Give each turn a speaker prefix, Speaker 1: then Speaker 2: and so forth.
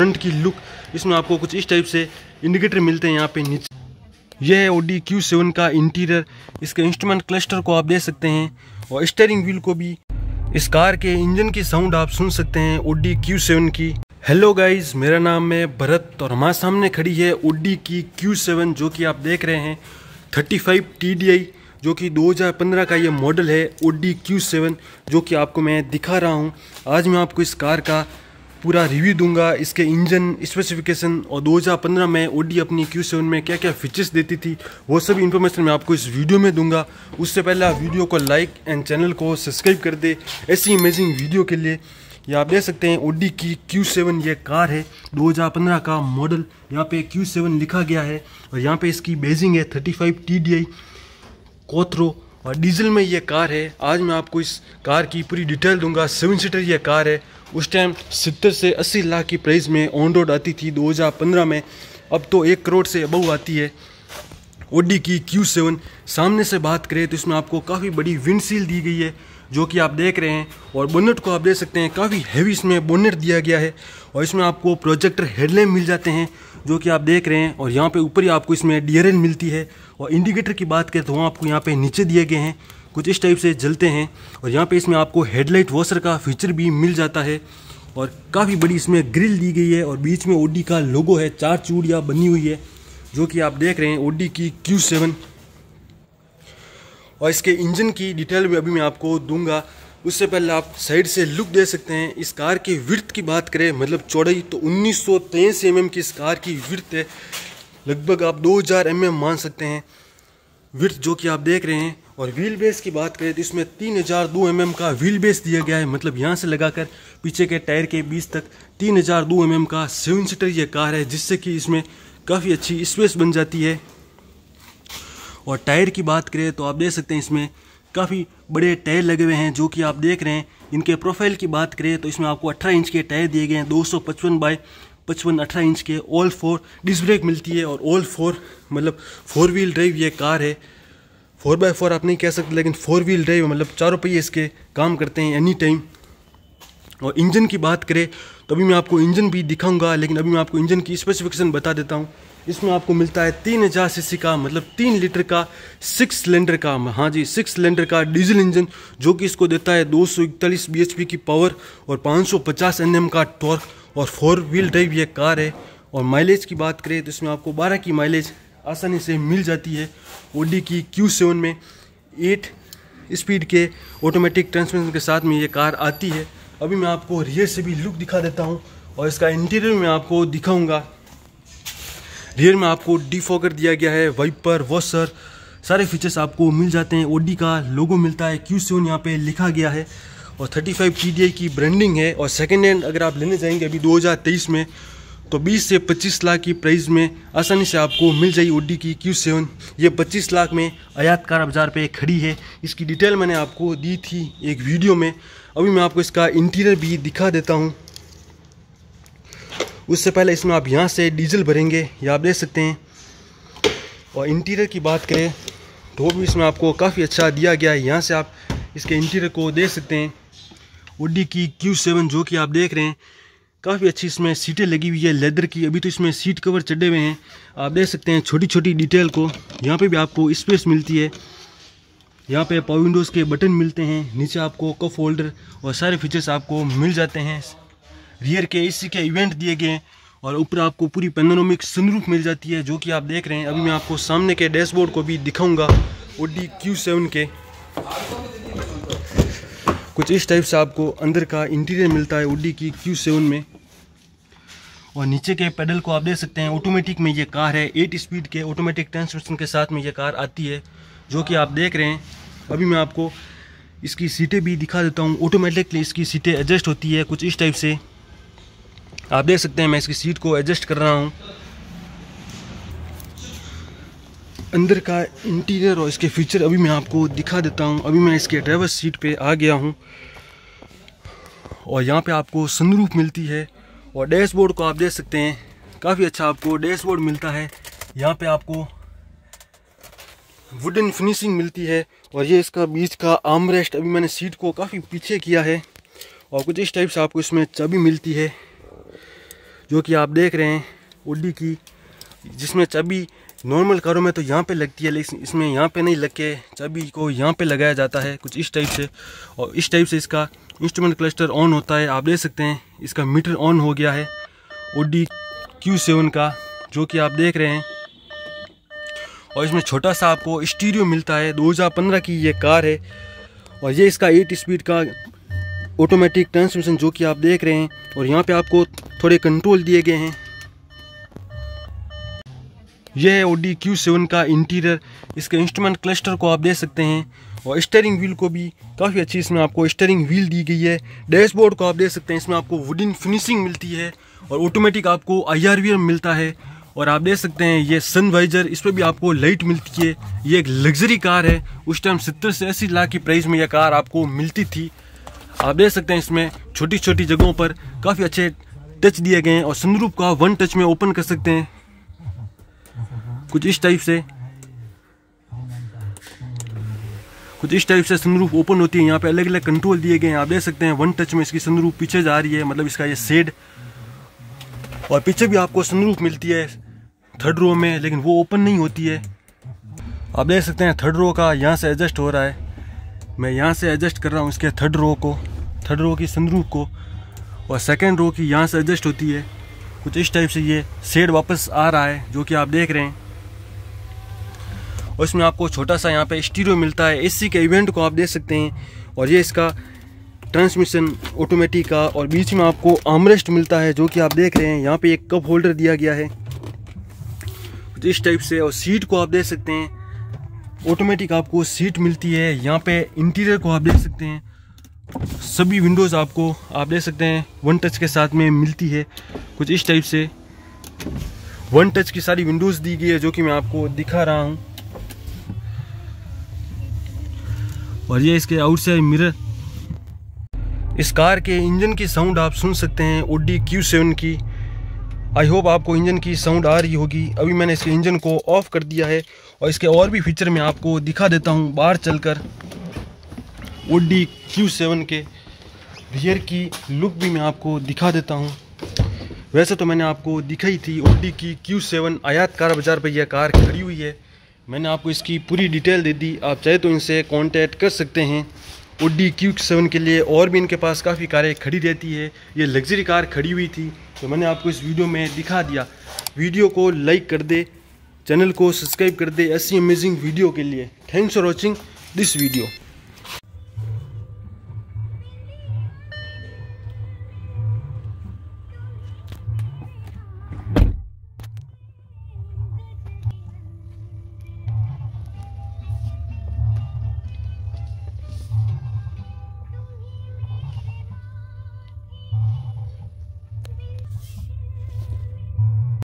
Speaker 1: front की look इसमें आपको कुछ इस टाइप से इंडिकेटर मिलते हैं यहाँ पे नीचे यह है ओडी क्यू सेवन का इंटीरियर इसके इंस्ट्रूमेंट क्लस्टर को आप देख सकते हैं और स्टेयरिंग व्हील को भी इस कार के इंजन की साउंड आप सुन सकते हैं ओडी क्यू सेवन की हेलो गाइज मेरा नाम है भरत और हमारे सामने खड़ी है ओडी की क्यू सेवन जो कि आप देख रहे हैं थर्टी फाइव टी डी आई जो कि 2015 का ये मॉडल है ओडी क्यू सेवन जो कि आपको मैं दिखा रहा हूँ आज मैं आपको इस कार का पूरा रिव्यू दूंगा इसके इंजन स्पेसिफिकेशन और 2015 में ओडी अपनी Q7 में क्या क्या फीचर्स देती थी वो सब इन्फॉर्मेशन मैं आपको इस वीडियो में दूंगा उससे पहले आप वीडियो को लाइक एंड चैनल को सब्सक्राइब कर दे ऐसी अमेजिंग वीडियो के लिए या आप देख सकते हैं ओडी की Q7 ये कार है 2015 का मॉडल यहाँ पे Q7 लिखा गया है और यहाँ पे इसकी बेजिंग है 35 आई कोथरो और डीजल में ये कार है आज मैं आपको इस कार की पूरी डिटेल दूंगा सेवन सीटर ये कार है उस टाइम सत्तर से अस्सी लाख की प्राइस में ऑन रोड आती थी 2015 में अब तो एक करोड़ से अबव आती है ओडी की क्यू सेवन सामने से बात करें तो इसमें आपको काफ़ी बड़ी सील दी गई है जो कि आप देख रहे हैं और बोनेट को आप देख सकते हैं काफ़ी हैवी इसमें बोनट दिया गया है और इसमें आपको प्रोजेक्टर हेडलैम्प मिल जाते हैं जो कि आप देख रहे हैं और यहाँ पे ऊपर ही आपको इसमें डी मिलती है और इंडिकेटर की बात करें तो वहाँ आपको यहाँ पे नीचे दिए गए हैं कुछ इस टाइप से जलते हैं और यहाँ पे इसमें आपको हेडलाइट वॉशर का फीचर भी मिल जाता है और काफ़ी बड़ी इसमें ग्रिल दी गई है और बीच में ओडी का लोगो है चार चूड़ियाँ बनी हुई है जो कि आप देख रहे हैं ओडी की क्यू सेवन और इसके इंजन की डिटेल भी अभी मैं आपको दूंगा उससे पहले आप साइड से लुक दे सकते हैं इस कार की विर्थ की बात करें मतलब चौड़ाई तो उन्नीस सौ mm की इस कार की विर्थ है लगभग आप 2000 हज़ार mm मान सकते हैं वृत जो कि आप देख रहे हैं और व्हील बेस की बात करें तो इसमें तीन हज़ार दो एम का व्हील बेस दिया गया है मतलब यहाँ से लगाकर पीछे के टायर के बीच तक तीन हज़ार दो एम का सेवन सीटर ये कार है जिससे कि इसमें काफ़ी अच्छी स्पेस बन जाती है और टायर की बात करें तो आप देख सकते हैं इसमें काफ़ी बड़े टायर लगे हुए हैं जो कि आप देख रहे हैं इनके प्रोफाइल की बात करें तो इसमें आपको अठारह इंच के टायर दिए गए हैं दो बाय पचपन अठारह इंच के ऑल फोर डिस्क ब्रेक मिलती है और ऑल फोर मतलब फोर व्हील ड्राइव ये कार है फोर बाई फोर आप नहीं कह सकते लेकिन फोर व्हील ड्राइव मतलब चारों पहिए इसके काम करते हैं एनी टाइम और इंजन की बात करें तो अभी मैं आपको इंजन भी दिखाऊंगा लेकिन अभी मैं आपको इंजन की स्पेसिफिकेशन बता देता हूँ इसमें आपको मिलता है तीन हज़ार सी का मतलब तीन लीटर का सिक्स सिलेंडर का हाँ जी सिक्स सिलेंडर का डीजल इंजन जो कि इसको देता है दो सौ इकतालीस बी एच पी की पावर और पाँच सौ का टॉर्क और फोर व्हील ड्राइव यह कार है और माइलेज की बात करें तो इसमें आपको 12 की माइलेज आसानी से मिल जाती है ओडी की क्यू सेवन में एट स्पीड के ऑटोमेटिक ट्रांसमिशन के साथ में ये कार आती है अभी मैं आपको रियर से भी लुक दिखा देता हूँ और इसका इंटीरियर में आपको दिखाऊँगा रियर में आपको डिफॉकर दिया गया है वाइपर वॉशर सारे फीचर्स आपको मिल जाते हैं ओडी का लोगो मिलता है क्यू सेवन यहाँ पे लिखा गया है और 35 फाइव की ब्रांडिंग है और सेकेंड हैंड अगर आप लेने जाएंगे अभी 2023 में तो 20 से 25 लाख की प्राइस में आसानी से आपको मिल जाएगी ओडी की क्यू सेवन ये 25 लाख में आयात कार बाज़ार पे खड़ी है इसकी डिटेल मैंने आपको दी थी एक वीडियो में अभी मैं आपको इसका इंटीरियर भी दिखा देता हूँ उससे पहले इसमें आप यहाँ से डीजल भरेंगे या आप देख सकते हैं और इंटीरियर की बात करें तो भी इसमें आपको काफ़ी अच्छा दिया गया है यहाँ से आप इसके इंटीरियर को देख सकते हैं ओडी की क्यू सेवन जो कि आप देख रहे हैं काफ़ी अच्छी इसमें सीटें लगी हुई है लेदर की अभी तो इसमें सीट कवर चढ़े हुए हैं आप देख सकते हैं छोटी छोटी डिटेल को यहाँ पे भी आपको स्पेस मिलती है यहाँ पे पावर विंडोज़ के बटन मिलते हैं नीचे आपको कफ होल्डर और सारे फीचर्स आपको मिल जाते हैं रियर के एसी के इवेंट दिए गए हैं और ऊपर आपको पूरी पेनोनोमिक सनरूफ मिल जाती है जो कि आप देख रहे हैं अभी मैं आपको सामने के डैशबोर्ड को भी दिखाऊँगा ओडी क्यू सेवन के कुछ इस टाइप से आपको अंदर का इंटीरियर मिलता है ओडी की क्यू सेवन में और नीचे के पेडल को आप देख सकते हैं ऑटोमेटिक में ये कार है एट स्पीड के ऑटोमेटिक ट्रांसमिशन के साथ में ये कार आती है जो कि आप देख रहे हैं अभी मैं आपको इसकी सीटें भी दिखा देता हूँ ऑटोमेटिकली इसकी सीटें एडजस्ट होती है कुछ इस टाइप से आप देख सकते हैं मैं इसकी सीट को एडजस्ट कर रहा हूँ अंदर का इंटीरियर और इसके फीचर अभी मैं आपको दिखा देता हूँ अभी मैं इसके ड्राइवर सीट पे आ गया हूँ और यहाँ पे आपको सनरूफ मिलती है और डैशबोर्ड को आप देख सकते हैं काफ़ी अच्छा आपको डैशबोर्ड मिलता है यहाँ पे आपको वुडन फिनिशिंग मिलती है और ये इसका बीच का आर्म रेस्ट अभी मैंने सीट को काफ़ी पीछे किया है और कुछ इस टाइप से आपको इसमें चाबी मिलती है जो कि आप देख रहे हैं उड्डी की जिसमें चाबी नॉर्मल कारों में तो यहाँ पे लगती है लेकिन इसमें यहाँ पे नहीं लग के चाबी को यहाँ पे लगाया जाता है कुछ इस टाइप से और इस टाइप से इसका इंस्ट्रूमेंट क्लस्टर ऑन होता है आप देख सकते हैं इसका मीटर ऑन हो गया है डी क्यू सेवन का जो कि आप देख रहे हैं और इसमें छोटा सा आपको स्टीरियो मिलता है 2015 की ये कार है और ये इसका एट स्पीड का ऑटोमेटिक ट्रांसमिशन जो कि आप देख रहे हैं और यहाँ पे आपको थोड़े कंट्रोल दिए गए हैं यह है ओडी क्यू सेवन का इंटीरियर इसके इंस्ट्रूमेंट क्लस्टर को आप देख सकते हैं और स्टेयरिंग व्हील को भी काफ़ी अच्छी इसमें आपको स्टेयरिंग व्हील दी गई है डैशबोर्ड को आप देख सकते हैं इसमें आपको वुडन फिनिशिंग मिलती है और ऑटोमेटिक आपको आई मिलता है और आप देख सकते हैं ये सनवाइजर इस पर भी आपको लाइट मिलती है ये एक लग्जरी कार है उस टाइम सत्तर से अस्सी लाख की प्राइस में यह कार आपको मिलती थी आप देख सकते हैं इसमें छोटी छोटी जगहों पर काफ़ी अच्छे टच दिए गए हैं और सनरूप को आप वन टच में ओपन कर सकते हैं कुछ इस टाइप से कुछ इस टाइप से सनरूफ ओपन होती है यहाँ पे अलग अलग कंट्रोल दिए गए हैं आप देख सकते हैं वन टच में इसकी सनरूफ पीछे जा रही है मतलब इसका ये सेड और पीछे भी आपको सनरूफ मिलती है थर्ड रो में लेकिन वो ओपन नहीं होती है आप देख सकते हैं थर्ड रो का यहाँ से एडजस्ट हो रहा है मैं यहाँ से एडजस्ट कर रहा हूँ इसके थर्ड रो को थर्ड रो की सनरूफ को और सेकेंड रो की यहाँ से एडजस्ट होती है कुछ इस टाइप से ये सेड वापस आ रहा है जो कि आप देख रहे हैं उसमें आपको छोटा सा यहाँ पे स्टीरियो मिलता है एसी के इवेंट को आप देख सकते हैं और ये इसका ट्रांसमिशन ऑटोमेटिक का और बीच में आपको आमरेस्ट मिलता है जो कि आप देख रहे हैं यहाँ पे एक कप होल्डर दिया गया है तो इस टाइप से और सीट को आप देख सकते हैं ऑटोमेटिक आपको सीट मिलती है यहाँ पे इंटीरियर को आप देख सकते हैं सभी विंडोज़ आपको आप देख सकते हैं वन टच के साथ में मिलती है कुछ इस टाइप से वन टच की सारी विंडोज़ दी गई है जो कि मैं आपको दिखा रहा हूँ और ये इसके आउटसाइड मिरर इस कार के इंजन की साउंड आप सुन सकते हैं ओडी क्यू सेवन की आई होप आपको इंजन की साउंड आ रही होगी अभी मैंने इसके इंजन को ऑफ कर दिया है और इसके और भी फीचर में आपको दिखा देता हूँ बाहर चलकर ओडी क्यू सेवन के रियर की लुक भी मैं आपको दिखा देता हूँ वैसे तो मैंने आपको दिखाई थी ओडी की क्यू सेवन आयात कार बाज़ार पर यह कार खड़ी हुई है मैंने आपको इसकी पूरी डिटेल दे दी आप चाहे तो इनसे कांटेक्ट कर सकते हैं ओडी क्यू सेवन के लिए और भी इनके पास काफ़ी कारें खड़ी रहती है ये लग्जरी कार खड़ी हुई थी तो मैंने आपको इस वीडियो में दिखा दिया वीडियो को लाइक कर दे चैनल को सब्सक्राइब कर दे ऐसी अमेजिंग वीडियो के लिए thanks for watching this video